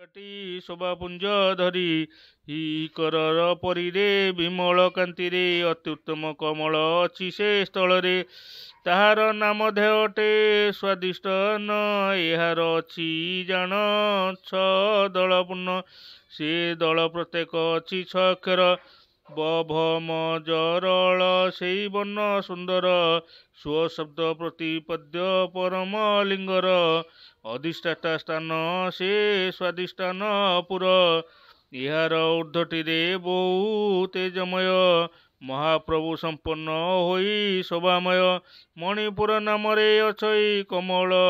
କାଟି ଶୋଭାପୁଞ୍ଜ ଧରି ହି ଇକର ପରିରେ ବିମଳ କାନ୍ତିରେ ଅତ୍ୟୁତ୍ତମ କମଳ ଅଛି ସେ ସ୍ଥଳରେ ତାହାର ନାମ ଧ୍ୟ ଅଟେ ସ୍ୱାଦିଷ୍ଟ ନ ଏହାର ଅଛି ଜାଣ ଛଅ ଦଳ ପୂର୍ଣ୍ଣ ସେ ଦଳ ପ୍ରତ୍ୟେକ ଅଛି ଛଅ ଅକ୍ଷର ବଭମ ଜରଳ ସେଇ ବର୍ଣ୍ଣ ସୁନ୍ଦର ସ୍ୱ ଶବ୍ଦ ପ୍ରତିପଦ୍ୟ ପରମ ଲିଙ୍ଗର ଅଧିଷ୍ଠାତା ସ୍ଥାନ ସେ ସ୍ୱାଧିଷ୍ଠାନ ପୁର ଏହାର ଉର୍ଦ୍ଧ୍ୱଟିରେ ବହୁ ତେଜମୟ ମହାପ୍ରଭୁ ସମ୍ପନ୍ନ ହୋଇ ଶୋଭାମୟ ମଣିପୁର ନାମରେ ଅଛଇ କମଳ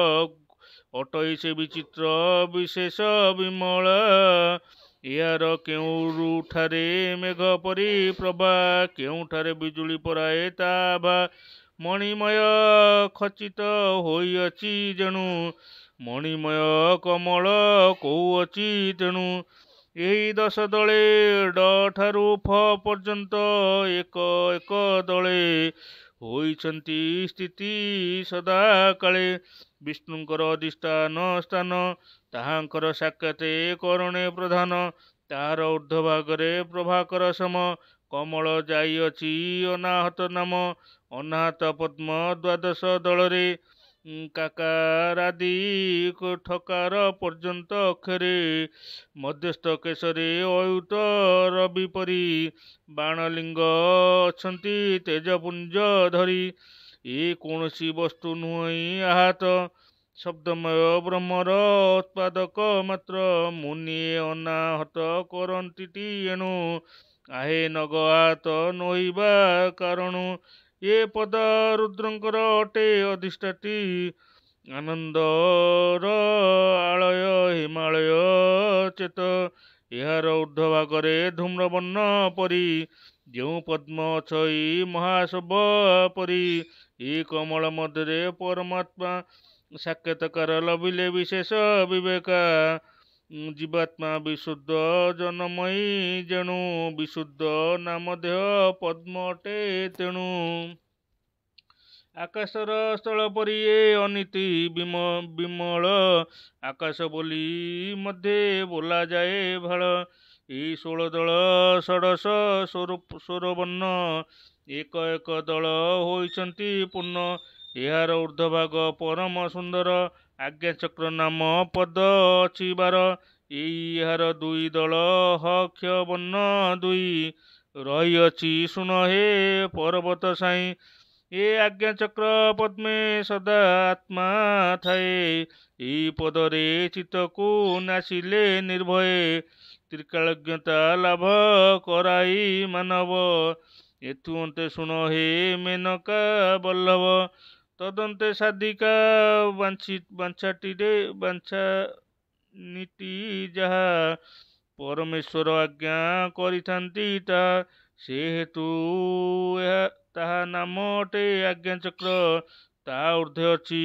ଅଟଇ ସେ ବିଚିତ୍ର ବିଶେଷ ବିମଳ ଏହାର କେଉଁଠାରେ ମେଘ ପରି ପ୍ରଭା କେଉଁଠାରେ ବିଜୁଳି ପରାଏ ତା ତାଭା ମଣିମୟ ଖଚିତ ହୋଇଅଛି ଯେଣୁ ମଣିମୟ କମଳ କହୁଅଛି ତେଣୁ ଏହି ଦଶ ଦଳେ ଡ ଠାରୁ ଫ ପର୍ଯ୍ୟନ୍ତ ଏକ ଏକ ଦଳେ ହୋଇଛନ୍ତି ସ୍ଥିତି ସଦା କାଳେ ବିଷ୍ଣୁଙ୍କର ଅଧିଷ୍ଠାନ ସ୍ଥାନ ତାହାଙ୍କର ସାକ୍ଷାତ କରଣେ ପ୍ରଧାନ ତାହାର ଉର୍ଦ୍ଧ୍ୱ ଭାଗରେ ପ୍ରଭାକର ସମ କମଳ ଯାଇଅଛି ଅନାହତ ନାମ ଅନାହତ ପଦ୍ମ ଦ୍ୱାଦଶ ଦଳରେ କାକାରାଦି ଠକାର ପର୍ଯ୍ୟନ୍ତ ଅକ୍ଷରେ ମଧ୍ୟସ୍ଥ କେଶରେ ଅୟୁତ ରବି ପରି ବାଣଲିଙ୍ଗ ଅଛନ୍ତି ତେଜପୁଞ୍ଜ ଧରି ଏ କୌଣସି ବସ୍ତୁ ନୁହେଁ ଆହତ ଶବ୍ଦମୟ ବ୍ରହ୍ମର ଉତ୍ପାଦକ ମାତ୍ର ମୁନି ଅନାହତ କରନ୍ତି ଏଣୁ ଆହେ ନଗ ଆହତ ନୋଇବା କାରଣ ଏ ପଦ ରୁଦ୍ରଙ୍କର ଅଟେ ଅଧିଷ୍ଠାତି ଆନନ୍ଦର ଆଳୟ ହିମାଳୟ ଚେତ ଏହାର ଉର୍ଦ୍ଧ୍ୱ ଭାଗରେ ଧୂମ୍ରବର୍ଣ୍ଣ ପରି ଯେଉଁ ପଦ୍ମ ଛଇ ମହାଶବ ପରି ଏ କମଳ ମଧ୍ୟରେ ପରମାତ୍ମା ସାକ୍ଷାତକାର ଲଭିଲେ ବିଶେଷ ବିବେକା ଜୀବାତ୍ମା ବିଶୁଦ୍ଧ ଜନମୟୀ ଯେଣୁ ବିଶୁଦ୍ଧ ନାମଦେହ ପଦ୍ମ ଅଟେ ତେଣୁ ଆକାଶର ସ୍ଥଳ ପରି ଏ ଅନୀତି ବିମଳ ଆକାଶ ବୋଲି ମଧ୍ୟ ବୋଲାଯାଏ ଭାଳ ଏ ଷୋଳ ଦଳ ଷଡ଼ଶ ସ୍ୱରବର୍ଣ୍ଣ ଏକ ଏକ ଦଳ ହୋଇଛନ୍ତି ପୂର୍ଣ୍ଣ ଏହାର ଉର୍ଦ୍ଧ୍ୱଭାଗ ପରମ ସୁନ୍ଦର ଆଜ୍ଞା ଚକ୍ର ନାମ ପଦ ଅଛିବାର ଏହାର ଦୁଇ ଦଳ ହକ୍ଷ ବର୍ଣ୍ଣ ଦୁଇ ରହିଅଛି ଶୁଣ ହେ ପର୍ବତ ସାଇଁ ଏ ଆଜ୍ଞା ଚକ୍ର ପଦ୍ମେ ସଦା ଆତ୍ମା ଥାଏ ଏଇ ପଦରେ ଚିତ୍ତକୁ ନାସିଲେ ନିର୍ଭୟେ ତ୍ରିକାଳଜ୍ଞତା ଲାଭ କରାଇ ମାନବ ଏଥୁ ଅନ୍ତେ ଶୁଣ ହେ ମେନକା ବଲ୍ଲଭ ତଦନ୍ତେ ସାଧିକା ବାଞ୍ଛି ବାଞ୍ଛାଟିରେ ବାଞ୍ଛା ନୀତି ଯାହା ପରମେଶ୍ୱର ଆଜ୍ଞା କରିଥାନ୍ତି ତାହା ସେ ହେତୁ ଏହା ତାହା ନାମ ଅଟେ ଆଜ୍ଞା ଚକ୍ର ତା ଉର୍ଦ୍ଧ୍ୱ ଅଛି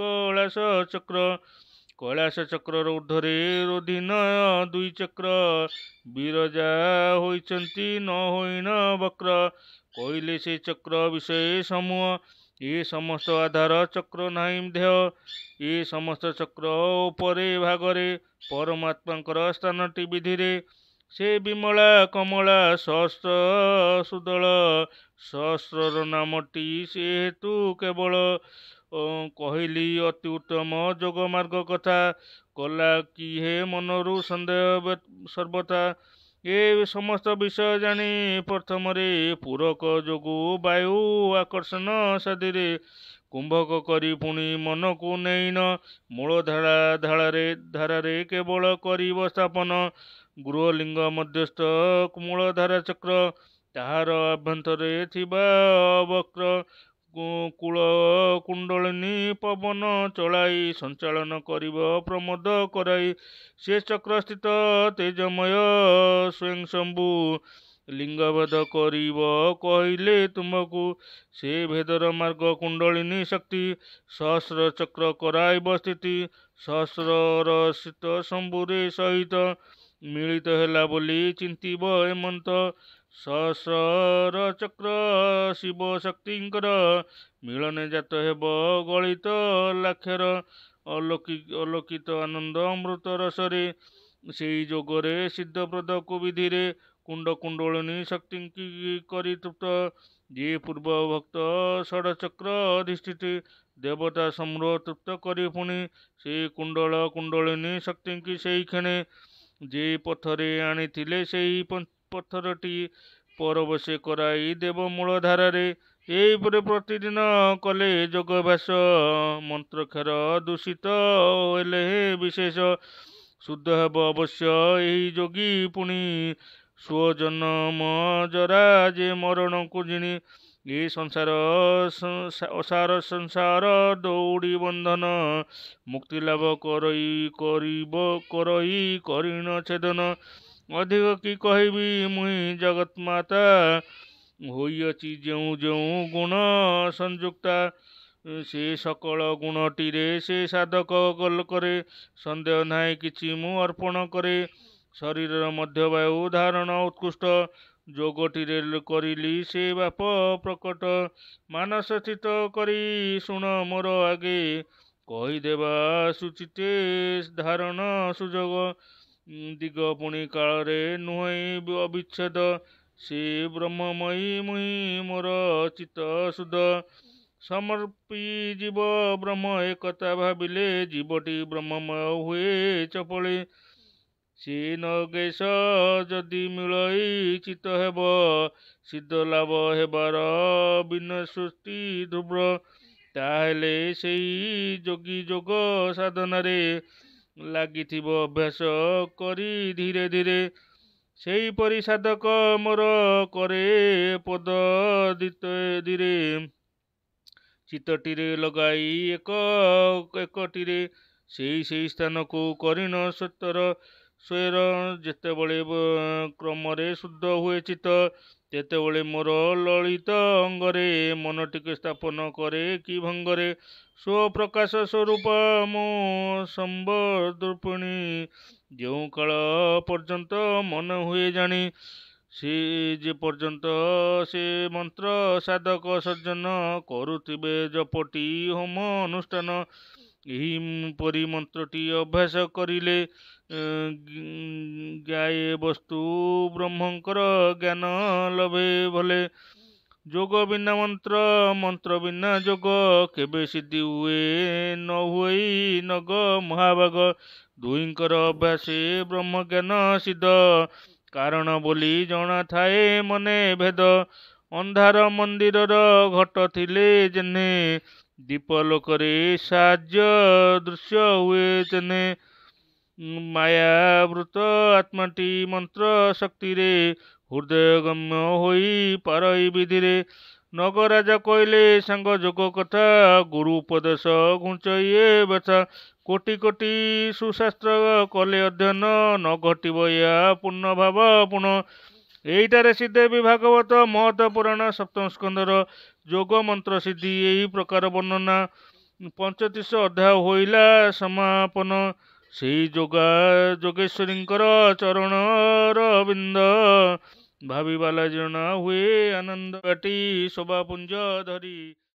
କୈଳାସ ଚକ୍ର କୈଳାସ ଚକ୍ରର ଉର୍ଦ୍ଧ୍ୱରେ ରୋଧିନ ଦୁଇ ଚକ୍ର ବିରଜା ହୋଇଛନ୍ତି ନ ହୋଇନ ବକ୍ର କହିଲେ ସେ ଚକ୍ର ବିଷୟ ସମୂହ ଏ ସମସ୍ତ ଆଧାର ଚକ୍ର ନାହିଁ ଦେହ ଏ ସମସ୍ତ ଚକ୍ର ଉପରେ ଭାଗରେ ପରମାତ୍ମାଙ୍କର ସ୍ଥାନଟି ବିଧିରେ ସେ ବିମଳା କମଳା ସହସ୍ର ସୁଦଳ ସହସ୍ରର ନାମଟି ସେ ହେତୁ କେବଳ କହିଲି ଅତି ଉତ୍ତମ ଯୋଗ ମାର୍ଗ କଥା କଲା କି ହେ ମନରୁ ସନ୍ଦେହ ସର୍ବଥା ଏ ସମସ୍ତ ବିଷୟ ଜାଣି ପ୍ରଥମରେ ପୂରକ ଯୋଗୁଁ ବାୟୁ ଆକର୍ଷଣ ସାଧିରେ କୁମ୍ଭକ କରି ପୁଣି ମନକୁ ନେଇନ ମୂଳ ଧାରା ଧାରାରେ ଧାରାରେ କେବଳ କରିବ ସ୍ଥାପନ ଗୃହଲିଙ୍ଗ ମଧ୍ୟସ୍ଥ ମୂଳଧାରା ଚକ୍ର ତାହାର ଆଭ୍ୟନ୍ତରେ ଥିବା ବକ୍ର କୂଳ କୁଣ୍ଡଳିନୀ ପବନ ଚଳାଇ ସଞ୍ଚାଳନ କରିବ ପ୍ରମୋଦ କରାଇ ସେ ଚକ୍ରସ୍ଥିତ ତେଜମୟ ସ୍ୱୟଂଶମ୍ଭୁ ଲିଙ୍ଗଭେଦ କରିବ କହିଲେ ତୁମକୁ ସେ ଭେଦର ମାର୍ଗ କୁଣ୍ଡଳିନୀ ଶକ୍ତି ସହସ୍ର ଚକ୍ର କରାଇବ ସ୍ଥିତି ସହସ୍ରର ଶୀତ ଶମ୍ଭୁରେ ସହିତ ମିଳିତ ହେଲା ବୋଲି ଚିନ୍ତିବ ହେମନ୍ତ ସସର ଚକ୍ର ଶିବ ଶକ୍ତିଙ୍କର ମିଳନେ ଜାତ ହେବ ଗଳିତ ଲାକ୍ଷର ଅଲୋକିତ ଆନନ୍ଦ ଅମୃତ ରସରେ ସେଇ ଯୋଗରେ ସିଦ୍ଧପ୍ରଦ କୁବିଧିରେ କୁଣ୍ଡ କୁଣ୍ଡଳିନୀ ଶକ୍ତି କରି ତୃପ୍ତ ଯିଏ ପୂର୍ବ ଭକ୍ତ ଷଡ଼ଚକ୍ର ଅଧିଷ୍ଠିତ ଦେବତା ସମୂହ ତୃପ୍ତ କରି ପୁଣି ସେ କୁଣ୍ଡଳ କୁଣ୍ଡଳିନୀ ଶକ୍ତିଙ୍କି ସେଇ କ୍ଷଣେ ଯେ ପଥରେ ଆଣିଥିଲେ ସେଇ ପଥରଟି ପରବଶେ କରାଇ ଦେବ ମୂଳ ଧାରାରେ ଏହିପରି ପ୍ରତିଦିନ କଲେ ଯୋଗଭ୍ୟାସ ମନ୍ତ୍ରକ୍ଷର ଦୂଷିତ ହେଲେ ବିଶେଷ ଶୁଦ୍ଧ ହେବ ଅବଶ୍ୟ ଏହି ଯୋଗୀ ପୁଣି ସ୍ୱଜନ୍ମ ଜରା ଯେ ମରଣକୁ ଜିଣି ଏ ସଂସାର ଅସାର ସଂସାର ଦୌଡ଼ି ବନ୍ଧନ ମୁକ୍ତିଲାଭ କରି କରିବ କରି କରିଣ ଛେଦନ ଅଧିକ କି କହିବି ମୁଇଁ ଜଗତ ମାତା ହୋଇଅଛି ଯେଉଁ ଯେଉଁ ଗୁଣ ସଂଯୁକ୍ତା ସେ ସକଳ ଗୁଣଟିରେ ସେ ସାଧକ ଗୋଲ କରେ ସନ୍ଦେହ ନାହିଁ କିଛି ମୁଁ ଅର୍ପଣ କରେ ଶରୀରର ମଧ୍ୟବାୟୁ ଧାରଣ ଉତ୍କୃଷ୍ଟ ଯୋଗଟିରେ କରିଲି ସେ ବାପ ପ୍ରକଟ ମାନସ ସ୍ଥିତ କରି ଶୁଣ ମୋର ଆଗେ କହିଦେବା ସୁଚିତେ ଧାରଣ ସୁଯୋଗ ଦିଗ ପୁଣି କାଳରେ ନୁହେଁ ଅବିଚ୍ଛେଦ ସେ ବ୍ରହ୍ମମୟୀ ମୁହିଁ ମୋର ଚିତ୍ତ ସୁଧ ସମର୍ପି ଜୀବ ବ୍ରହ୍ମ ଏକତା ଭାବିଲେ ଜୀବଟି ବ୍ରହ୍ମମୟ ହୁଏ ଚପଳେ ସେ ନଗେଶ ଯଦି ମିଳଇ ଚିତ୍ତ ହେବ ସିଦ୍ଧ ଲାଭ ହେବାର ବିନ ସୃଷ୍ଟି ଧୁବ୍ର ତାହେଲେ ସେଇ ଯୋଗୀ ଯୋଗ ସାଧନାରେ ଲାଗିଥିବ ଅଭ୍ୟାସ କରି ଧୀରେ ଧୀରେ ସେହିପରି ସାଧକ ମୋର କରେ ପଦ ଦ୍ୱିତ ଦିରେ ଚିତ୍ତଟିରେ ଲଗାଇ ଏକ ଏକଟିରେ ସେଇ ସେଇ ସ୍ଥାନକୁ କରିଣ ସତର ଶରୀର ଯେତେବେଳେ କ୍ରମରେ ଶୁଦ୍ଧ ହୁଏ ଚିତ୍ତ ତେତେବେଳେ ମୋର ଲଳିତ ଅଙ୍ଗରେ ମନ ଟିକେ ସ୍ଥାପନ କରେ କି ଭଙ୍ଗରେ ସ୍ୱପ୍ରକାଶ ସ୍ୱରୂପ ମୁଁ ସମ୍ବଦୃପିଣୀ ଯେଉଁ କାଳ ପର୍ଯ୍ୟନ୍ତ ମନ ହୁଏ ଜାଣି ସେ ଯେ ପର୍ଯ୍ୟନ୍ତ ସେ ମନ୍ତ୍ର ସାଧକ ସର୍ଜନ କରୁଥିବେ ଜପଟି ହୋମ ଅନୁଷ୍ଠାନ ଏହିପରି ମନ୍ତ୍ରଟି ଅଭ୍ୟାସ କରିଲେ ଗାଏ ବସ୍ତୁ ବ୍ରହ୍ମଙ୍କର ଜ୍ଞାନ ଲଭେ ଭଲେ ଯୋଗ ବିନା ମନ୍ତ୍ର ମନ୍ତ୍ର ବିନା ଯୋଗ କେବେ ସିଦ୍ଧି ହୁଏ ନ ହୁଏ ନଗ ମହାଭାଗ ଦୁଇଙ୍କର ଅଭ୍ୟାସେ ବ୍ରହ୍ମଜ୍ଞାନ ସିଦ୍ଧ କାରଣ ବୋଲି ଜଣାଥାଏ ମନେ ଭେଦ ଅନ୍ଧାର ମନ୍ଦିରର ଘଟ ଥିଲେ ଯେନେ ଦୀପଲୋକରେ ସାହାଯ୍ୟ ଦୃଶ୍ୟ ହୁଏ ତେନେ ମାୟାବୃତ ଆତ୍ମାଟି ମନ୍ତ୍ର ଶକ୍ତିରେ ହୃଦୟଗମ୍ୟ ହୋଇ ପାର ଏଇ ବିଧିରେ ନଗରାଜ କହିଲେ ସାଙ୍ଗ ଯୋଗ କଥା ଗୁରୁ ଉପଦେଶ ଘୁଞ୍ଚଇଏ ବ୍ୟଥା କୋଟି କୋଟି ସୁଶାସ୍ତ୍ର କଲେ ଅଧ୍ୟୟନ ନ ଘଟିବ ଏହା ପୂର୍ଣ୍ଣ ଭାବ ପୁଣ ଏଇଟାରେ ସିଦ୍ଧେବୀ ଭାଗବତ ମହତ ପୁରାଣ ସପ୍ତମ ସ୍କନ୍ଦର ଯୋଗ ମନ୍ତ୍ର ସିଦ୍ଧି ଏହି ପ୍ରକାର ବର୍ଣ୍ଣନା ପଞ୍ଚତିରିଶ ଅଧ୍ୟାୟ ହୋଇଲା ସମାପନ ସେଇ ଯୋଗା ଯୋଗେଶ୍ୱରୀଙ୍କର ଚରଣର ବିନ୍ଦ ଭାବିବାଲା ଜଣା ହୁଏ ଆନନ୍ଦ କାଟି ଶୋଭାପୁଞ୍ଜ ଧରି